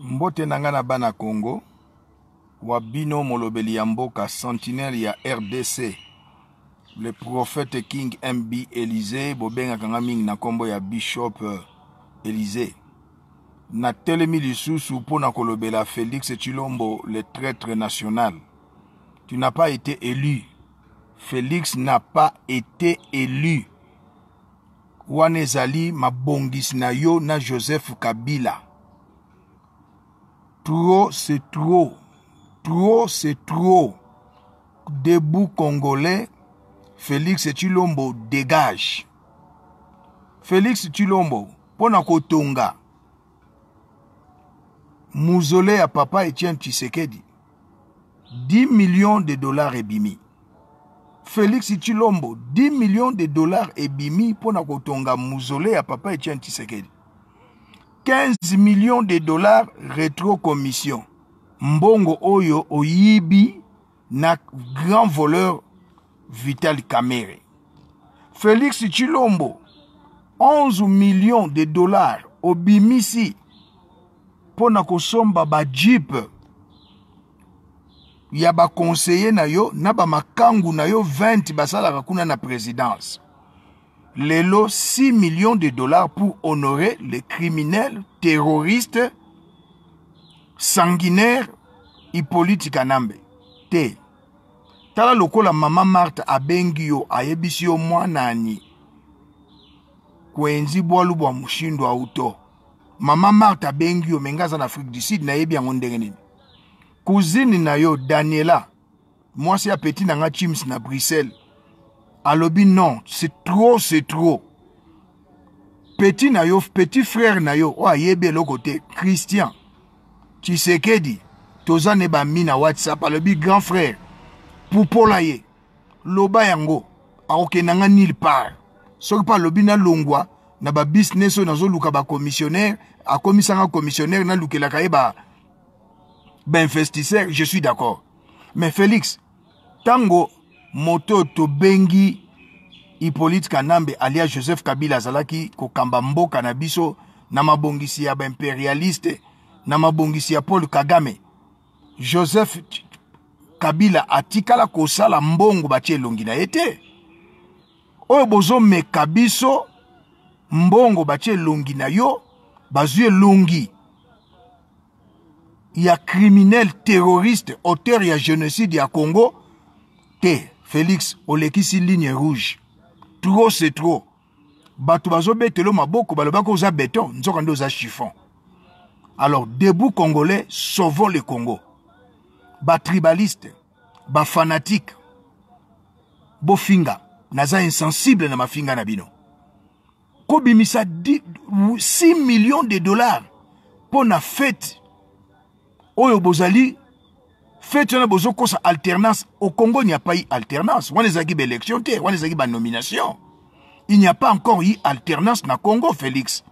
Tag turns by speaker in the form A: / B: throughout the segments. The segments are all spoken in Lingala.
A: mbote na ngai na bana kongo wa bino molobeli ya mboka sentinele ya rdc le prophète king mb élysée bobengaka ngai mingi na nkombo ya bishop élysée natelemi lisusu mpo na kolobela félix chilombo le traître national tu n'as pas été élu félix n'a pas été élu wana ezali mabongisi na yo na joseph kabila Trop, c'est trop. Trop, c'est trop. Debout congolais, Félix Tulombo dégage. Félix Tulombo, pona kotonga. Mouzolé à papa Etienne Tshisekedi. 10 millions de dollars ebimi. Félix Tulombo, 10 millions de dollars ebimi pona kotonga mouzolé à papa Etienne Tshisekedi. 15 millions de dollars rétrocommission mbongo oyo oyibi na grand voleur vital kamere félix chilombo 11 millions de dollars obimisi mpo na kosomba bajipe ya bakonseyer na yo na bamakangu na yo 20 basalaka kuna na présidence Les 6 millions de dollars pour honorer les criminels terroristes sanguinaires Hippolyte Kanambe. T. Tala lokola maman Marthe a bengio a yebisio Kwenzi mushindo auto. Maman Marthe a mengaza na Afrique du Sud na Cousine na yo Daniela mwasi ya petit na Chims na Bruxelles alobi non c'est trop c'est trop petit na yo petit frère na yo oyo ayebi eloko te christian tshisekedi toza ne bami na whatsapp alobi grand frère pupola ye loba yango akokenda nga nile part soki mpe alobi nalongwa na babusiness oyo nazoluka bakomissionnaire akomisanga commissionnaire nalukelaka ye bainvestisseur ba je suis d'accord mais félix ntango moto oyo tobengi hippolyte kanambe alia joseph kabila azalaki kokamba mboka na biso na mabongisi ya baimperialiste na mabongisi ya paul kagame joseph kabila atikala kosala mbongo batie elongi na ye te oyo bozomeka biso mbongo batie elongi na yo bazwi elongi ya criminel terroriste auteur ya génocide ya congo te félix olekisi ligne rouge tro se tro bato bazobetela maboko balobaki oza beton nzoka nde oza chiffon alors debout congolais sauvons le congo batribaliste bafanatike bofinga naza insensible na mafinga na bino kobimisa 6 millions de dollars mpo na fete oyo bozali fete wana bozokosa alternance au congo il n'y a pas eu alternance wana élection, on te a nomination. il n'y a pas encore eu alternance na congo félix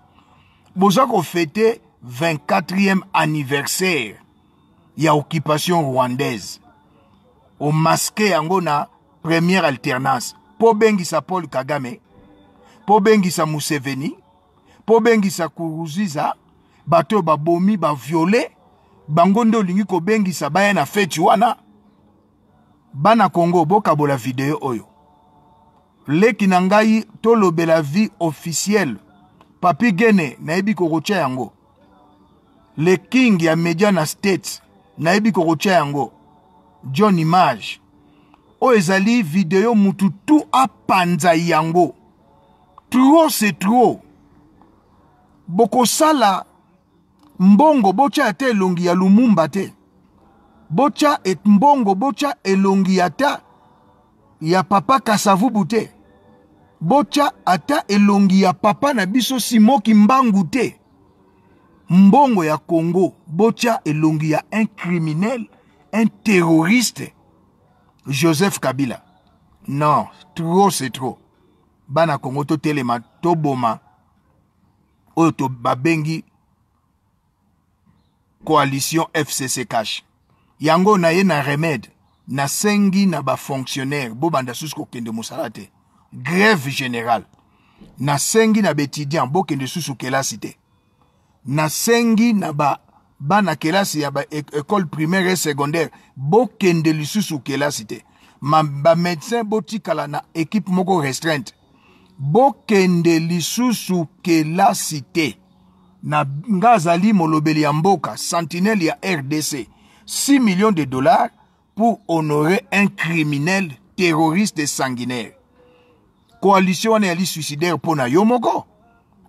A: qu'on fête 24e anniversaire ya occupation rwandaise au masqué la première alternance pour bengisa paul kagame pour bengisa museveni pour bengisa kuruziza bato bomi ba violer bango nde olingi kobengisa baya na feti wana bana kongo bokabola video oyo leki na ngai tolobela vie officielle papi gene nayebi kokotya yango le king ya media na state nayebi kokotya yango john image oyo ezali video mutu tu apanza yango truo se truo bokosala mbongo botya ata elongi ya lumumba te botya et mbongo botya elongi ata ya papa kasavubu te botya ata elongi ya papa na biso simoki mbangu te mbongo ya kongo botya elongi ya un criminel un terroriste joseph kabila non trop c'est trop bana kongo totelema toboma oyo to babengi coalition fcc cash yango na ye na remède nasengi na bafonctionnaire bobanda susu kokende mosala te grève générale nasengi na baétudiant bokende susu kelasi te nasengi na ba bana kelasi ya baekole primaire e secondaire bokende lisusu kelasi te bamédecin botikala na équipe moko restreinte bokende lisusu kelasi te na nga azali molobeli ya mboka sentinelle ya rdc 6 millions de dollars pour honorer un criminel terroriste sanguinaire coalition wana ezali suicidaire mpo na yo moko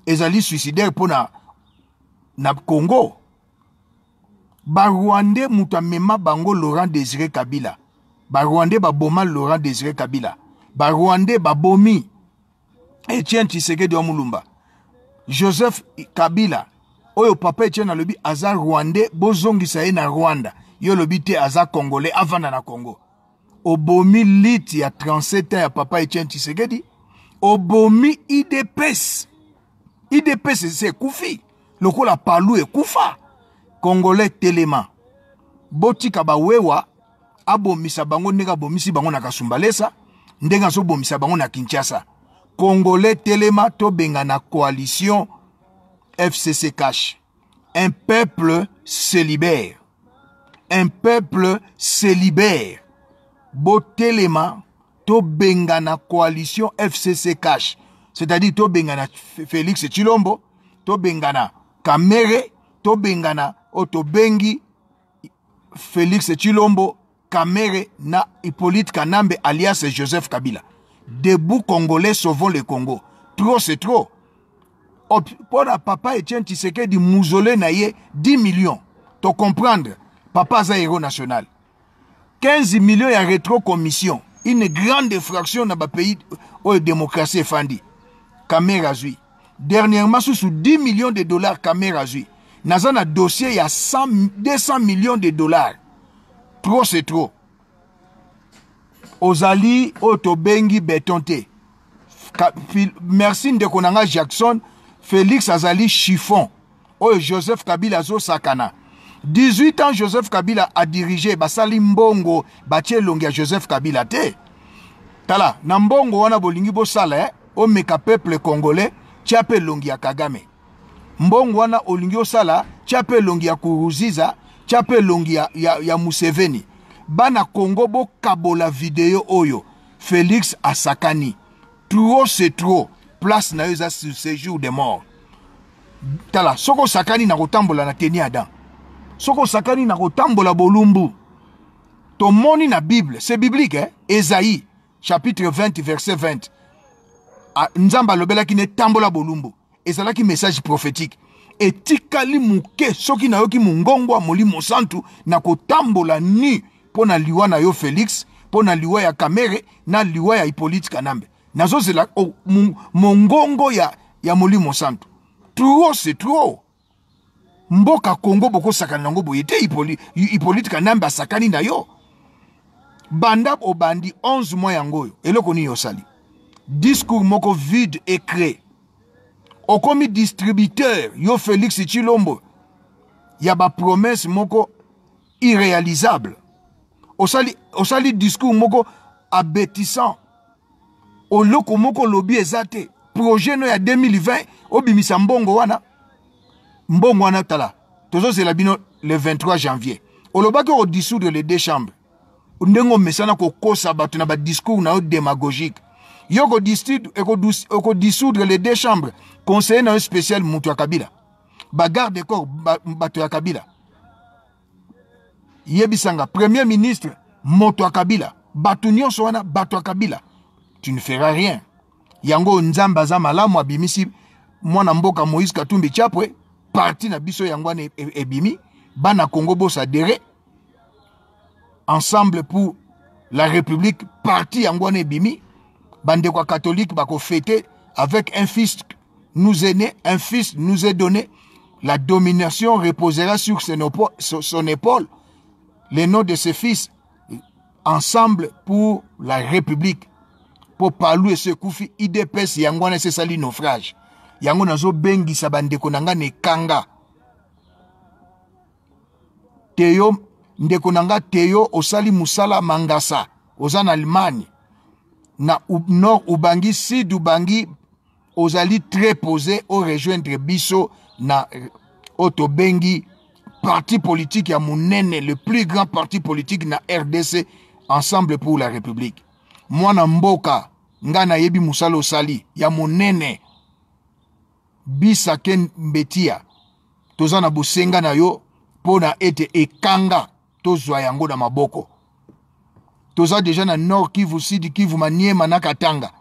A: ezali suicidaire mpo na, na congo barwandais moto amema bango laurent désiré kabila barwandais baboma laurent désiré kabila barwandais babomi etienne tshisekedi wa mulumba joseph kabila oyo papa etienne alobi aza rwandais bozongisa ye na rwanda yo olobi te aza congolais avanda na congo obomi liti ya 37 ans ya papa etienne tshisekedi obomi idps idps ese ekufi lokola palu ekufa congolais telema botika bawewa abomisa bango ndenge abomisi bango na kasumbalesa ndenge azobomisa bango na kinshasa congolais telema tobengana coalition fcc cash un peuple se libère un peuple se libère botelema tobengana coalition fcc cash c'est-à-dire tobengana félix chilombo tobengana kamere tobengana oyo tobengi félix chilombo kamere na hippolyte kanambe alias joseph kabila Debout Congolais, sauvons le Congo. Trop, c'est trop. mpona oh, papa etienne tisekedi muzole na ye 10 million tocomprendre papa aza héro national 15 million ya retro commission une grande fraction na bapays oyo démocratie efandi camer azwi dernièrement susu 10 millions de dollars camer azwi naza na dossier ya 100, 200 millions de dollars trop c'est trop ozali oyo tobengi beton te merci ndeko na nga jackson félix azali chiffon oyo joseph kabila azosakana 18 ans joseph kabila adirige basali mbongo batie elongi ya joseph kabila te tala na mbongo wana bolingi bosala eh? omeka peuple congolais tia mpe elongi ya kagame mbongo wana olingi osala tia mpe elongi ya kuruziza tia mpe elongi ya, ya, ya museveni bana kongo bokabola video oyo félix asakani trop c'est trop place na yo eza sur séjour de mort tala soki osakani na kotambola na teni adam soki osakani na kotambola bolumbu tomoni na bible c'est biblique eh? esaïe chapitre 20 verset 20 ah, nzambe alobelaki na etambola bolumbu ezalaki message prophétique etikali moke soki nayoki mongongwa molimo santu na kotambola nui mpo na liwa na yo félix mpo na liwa ya kamere na liwa ya hippolyte kanambe nazozela oh, mongongo ya, ya molimo santu truo se truo mboka kongo bokosakana nango boye te hippolyte kanambe asakani na yo banda obandi 11 mois yango oyo eloko nini osali discours moko vide écré okomi distributeur yo félix chilombo ya bapromese moko irréalisable osali, osali discours moko abetissant oloko moko olobi eza te projet no ya 2020 obimisa mbongo wana mbongo wana tala tozozela bino le 23 janvier olobaki odissoudre les deux chambres ndenge omesana kokosa bato na badiscours na yo démagogique yo ekodissoudre eh, eh, les deux chambres conseiller na yo spécial moto ya kabila bagarde corps bato ya kabila yebisanga premier ministre moto akabila bato nyonso wana bato akabila tu ne feras rien yango nzambe aza malamu abimisi mwana mboka moïse katumbi chapwe parti na biso yango wana e, e, ebimi bana congo bosadere ensemble pour la république parti yango wana ebimi bandeko ya catholique bakofete avec un fils nous aîné, un fils nous est donné la domination reposera sur son épaule les noms de ses fils ensemble pour la république mpo palu eso ekufi idps yango wana esi esali naufrage yango nazobengisa bandeko na ngai na ekanga teyo ndeko na ngai teyo osali mosala mangasa oza na allemagne na nord ubangi sud ubangi ozali très posé orejoindre biso na oyo tobengi parti politique ya monene le plus grand parti politique na rdc ensemble pour la république mwana mboka ngai nayebi mosala osali ya monene bisake mbetia toza na bosenga na yo mpo na ete ekanga tozwa yango na maboko toza deja na nord kivu sud kivu maniema na katanga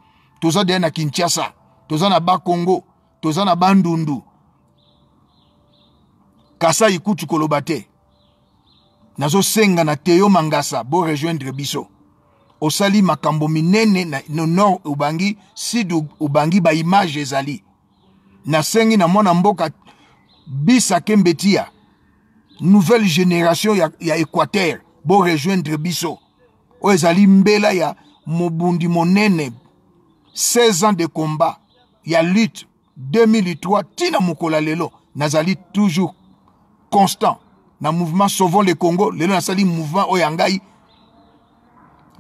A: toza deja na kinshasa toza na bakongo toza na bandundu kasai kutu koloba te nazosenga na teyo mangasa borejoindre biso osali makambo minene na no nord obangi sud obangi baimage ezali nasengi na mwana mboka bisa kembetia nouvelle génération ya, ya équateur borejoindre biso oyo ezali mbela ya mobundi monene 16 ans de combat ya lutte 2003 ntina mokolo lelo nazali toujours constant le mouvement sauvons le congo le mouvement Oyangai,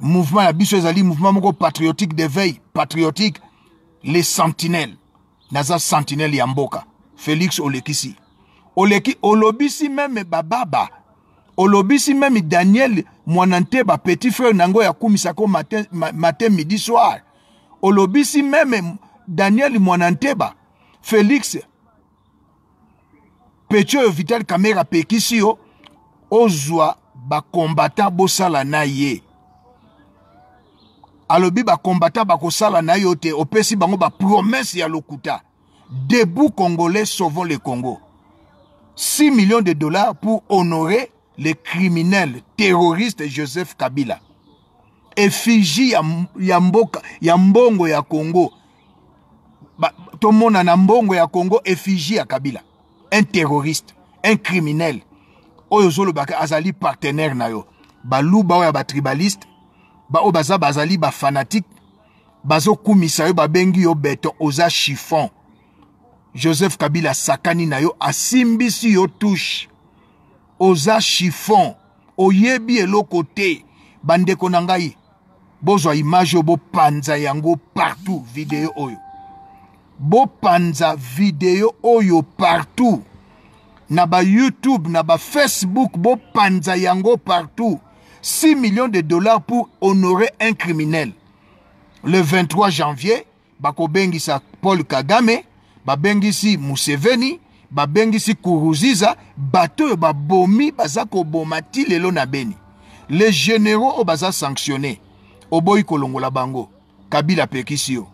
A: le mouvement ya biso mouvement patriotique d'éveil patriotique les sentinelles naza sentinelle Yamboka. félix olekisi oleki olobisi meme bababa olobisi même daniel Mwananteba, petit frère nango ya kumisako matin, matin midi soir olobisi même daniel Mwananteba, félix Petit vital kamera Pekisio, ozwa ozwa bakombatan bosala na ye alobi bossa la na yo te opesi bango promesse ya lokuta debout congolais sauvons le congo 6 millions de dollars pour honorer le criminels terroristes joseph kabila effigie ya, ya, mboka, ya mbongo ya congo tomona na mbongo ya congo effigie ya kabila un terroriste un criminel oyo ozolobaka azali partenaire na yo baluba oyo ya batribaliste baoyo baza bazali bafanatike bazokumisa yo babengi yo beto oza chiffon joseph kabila asakani na yo asimbisi yo touche oza chiffon oyebi eloko te bandeko na ngai bozwa image oyo bopanza yango partout video oyo bopanza video oyo partout naba youtube naba Facebook, facebook bopanza yango partout 6 millions de dollars pour honorer un criminel le 23 janvier sa paul kagame babengisi museveni babengisi kuruziza bato ba Bomi, baza ko ti lelo na beni les généraux oyo sanctionnés, oboy kolongola bango kabila pekisiyo.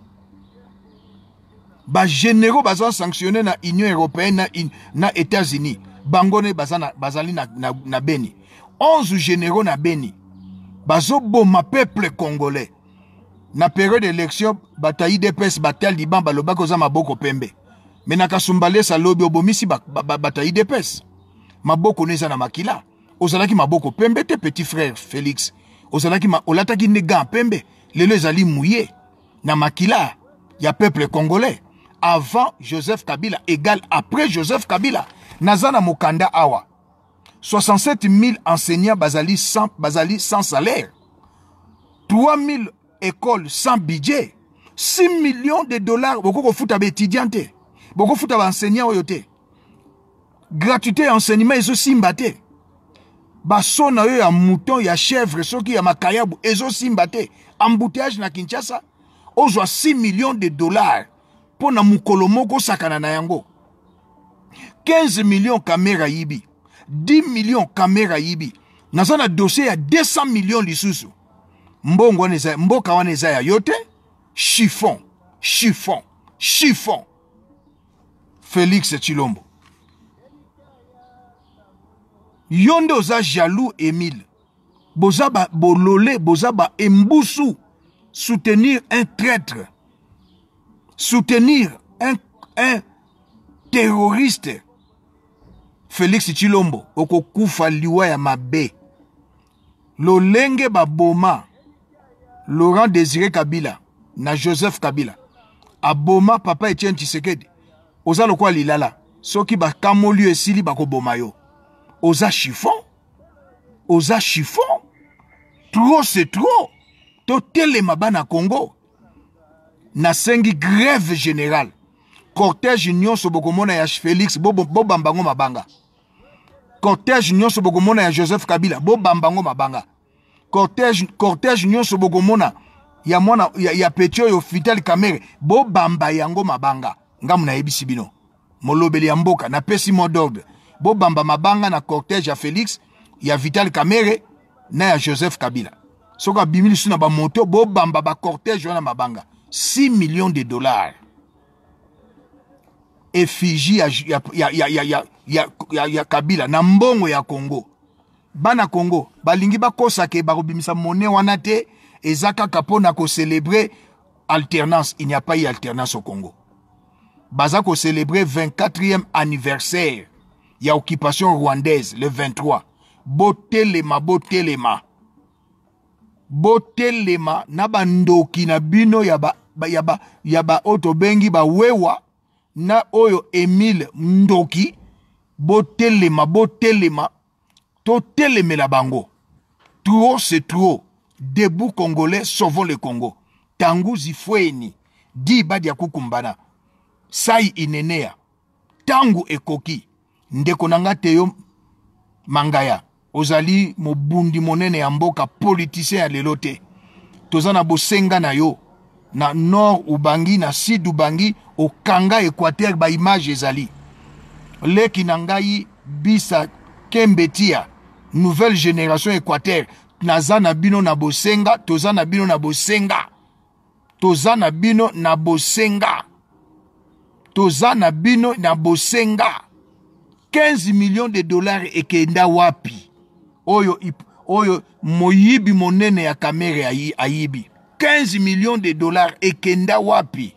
A: bagénéraux baza sanctionné na union européenne na, na états-unis bango nde bazali na, na, na beni 11 généraux na beni bazoboma peuple congolais na période élection bato ya idps batal liban balobaki oza maboko pembe me na kasumbalesa alobi obomisi bato ba, ba, ba, ya idps maboko no eza na makila ozalaki maboko pembe te petit frère félix ozalaki olataki nde gan pembe lelo ezali mouye na makila ya peuple congolais avant Joseph Kabila Égal après Joseph Kabila. Nazana Mokanda Awa. 67 000 enseignants basali sans, sans salaire. 3 000 écoles sans budget. 6 millions de dollars. Beaucoup de à étudiants. Beaucoup de à enseignants. Gratuité enseignement Ils ont mbaté. basona Ils ya mouton ya chèvre soki ya makayabu ont embouteillage na kinshasa 6 millions de dollars mpo na mokolo moko osakana na yango 15 million kamera ayibi 10 million kamera ayibi naza na dossier ya 200 million lisusu mbongo wana eza mboka wana eza ya yo te chiffon chiffon chiffon félix chilombo yo nde oza jaloux emile boza bolole boza baembusu soutenir un traître soutenir un, un terroriste félix chilombo okokufa liwa ya mabe lolenge baboma laurent désiré kabila na joseph kabila aboma papa etienne tshisekedi oza lokola lilala soki bakamoli yo esili bakoboma yo oza chiffon oza chiffon tro se tro totelema bana congo nasengi grève générale cortège nyonso bokomona ya félix bobamba yango mabanga cortège nyonso bokomona ya joseph kabila bobamba yango mabanga cortège nyonso bokomona ya mwana ya, ya peti oyo fidel kamere bobamba yango mabanga ngambu nayebisi bino molobeli ya mboka napesi mot d'ordre bobamba mabanga na cortège ya félix ya vital kamere na ya joseph kabila soki abimi lisu na bamoto bobamba bacortège wana mabanga 6 millions de dollars. effigie ya, ya, ya, ya, ya, ya, ya, ya, ya Kabila na mbongo ya Congo. Bana Congo, balingi ba bakobimisa monnaie wana te kapo na ko célébrer alternance. Il n'y a pas eu alternance au Congo. Baza célébrer 24e anniversaire ya occupation rwandaise le 23. Botelema, botelema. botelema na bandoki na bino ya ba ba, ya, ba, ya ba oyo tobengi bawewa na oyo emile ndoki botelema botelema totelemela bango tuo se tuo debout congolais sauvons le congo tangu zifweni di badia kukumbana sai ineneya tangu ekoki ndeko na nga teyo mangaya ozali mobundi monene ya mboka politisien ya lelo te toza na bosenga na yo na nord ubangi na sud ubangi okanga équateur baimage ezali leki na ngai bisa kembetia nouvelle génération équateur naza na bino na bosenga toza na bino na bosenga toza na bino na bosenga toza na bino na bosenga 15 millions de dollars ekenda wapi oyo oyo moyibi monene ya kamere ayibi ayi 15 millions de dollars et ekenda wapi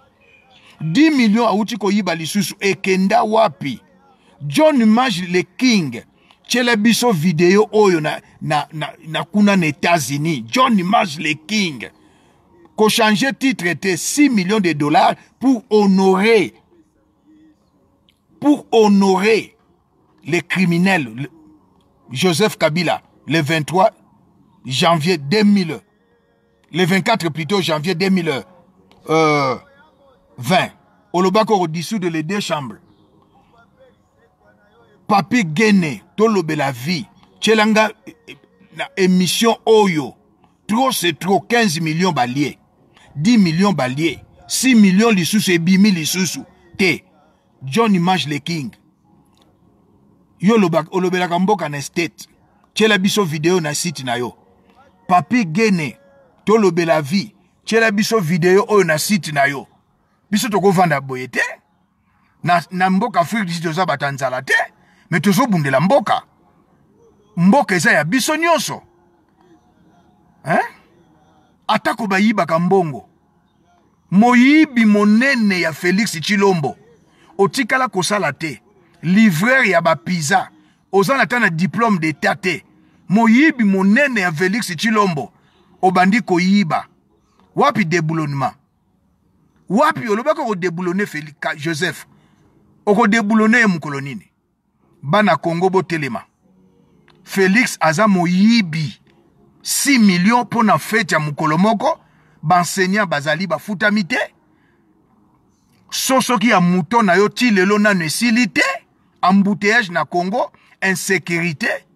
A: 10 millions à koyiba lisusu ekenda wapi john mage le king tyela biso vidéo oyo na, na, na, na kuna unis john mage le king changer titre était 6 millions de dollars pour honorer pour honorer les criminels joseph kabila le 23 janvier 2000 le 24 plutôt janvier 2020, euh, olobaki dissous de les deux chambres papi gene tolobela vie tielanga na émission oyo trop c'est trop 15 millions balie 10 millions balie 6 millions lisusu ebimi lisusu te john image le king yo olobelaka mboka na estate tiela biso video na site na yo papi gene tolobela vi tiela biso video oyo na site na yo biso tokovanda boye te na, na mboka afrike du sud toza bato ya nzala te me tozobundela mboka mboka eza ya biso nyonso eh? atako bayibaka mbongo moyibi monene ya félix chilombo otikala kosala te livreur ya bapiza oza na ta na diplôme d'état te moyibi monene ya félix chilombo obandi koyiba wapi debulonema wapi olobaki okodebulone felika joseph okodebulone ye mokolo nini bana kongo botelema félix aza moyibi 6 milio mpo na fete ya mokolo moko baenseignant bazali bafutami te so soki ya moto na yo ti lelo nano esili te embouteillage na congo insécurité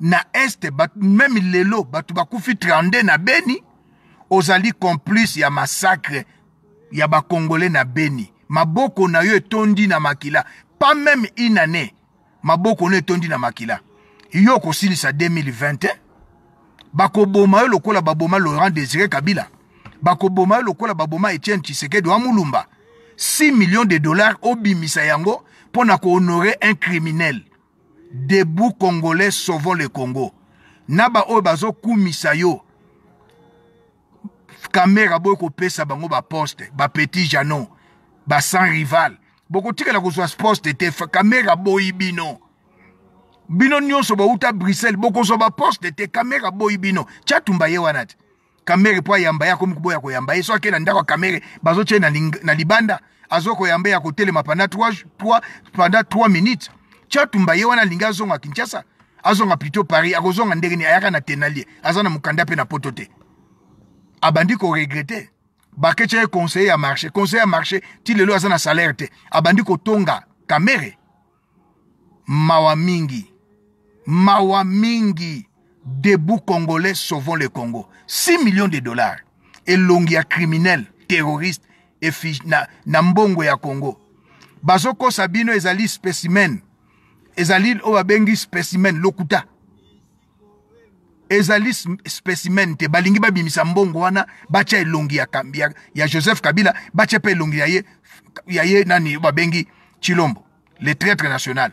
A: na este meme lelo bato bakufi 32 na beni ozali complice ya masacre ya bakongole na beni maboko na yo etondi na makila pas meme une année maboko na etondi na makila yo okosilisa 2021 bakoboma yo lokola baboma laurent désiré kabila bakoboma yo lokola baboma etienne tshisekedi wa mulumba 6 millions de dollars obimisa yango mpo na kohonore un criminel debout congolais sauvons le congo na baoyo bazokumisa yo kamera boyo kopesa bango baposte bapetit janon basan rival bokotikela kozwa poste te kamera boyi bino bino nyonso bouta bruxelles bokozwa baposte te kamera boyi bino tiatumba ye wana te kamere mpo ayamba ye akomi koboya koyamba ye so akei na ndako ya kamere bazotie na libanda azokoyamba ye akotelema pendant 3 minutes ti atumba ye wana alingi azonga kinshasa azonga plutôt paris akozonga ndenge ayaka na tenalie aza na mokanda mpe na poto te abandi koregrete baketya ye conseiller ya marché conseiller ya marché ti lelo aza na salaire te abandi kotonga kamere mawa mingi mawa mingi debout congolais sauvons le congo 6 millions de dollars elongi ya criminel terroriste efi na, na mbongo ya congo bazokosa bino ezali specimen ezali oyo babengi specimen lokuta ezali specimen te balingi babimisa mbongo wana batya elongi ya, ya, ya joseph kabila batya mpe elongi ya ye, ya ye nani babengi chilombo le traître national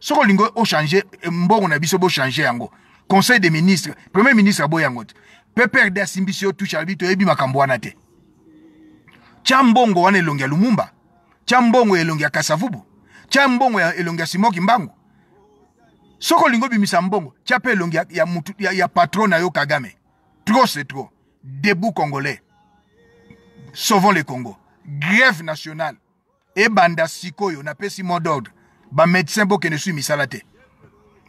A: soki olingi ochange mbongo na biso bochange yango conseil des ministres premier ministre aboyango te pprd asimbi si otusha alobi toyebi makambo wana te tya mbongo wana elongi ya lumumba tya mbongo elongi ya kasavubu tya mbongo ya elongi ya simoki mbangu soki olingi obimisa mbongo tia mpe elongi ya, ya, ya, ya patron na yo kagame trop c'est trop debout congolais sauvons le congo grève nationale ebanda sikoyo napesi mot d'ordre bamédecin bokende su misala te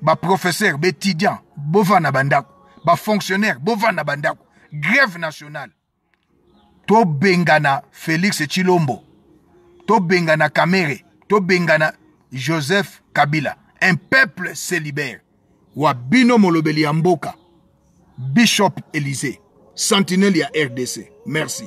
A: baprofesseur baétudiant bovanda bandako bafonctionnaire bovanda bandako grève nationale tobengana félix chilombo tobengana kamere tobengana joseph kabila un peuple se libère. Wa molobeli Bishop Élysée, sentinelle RDC. Merci.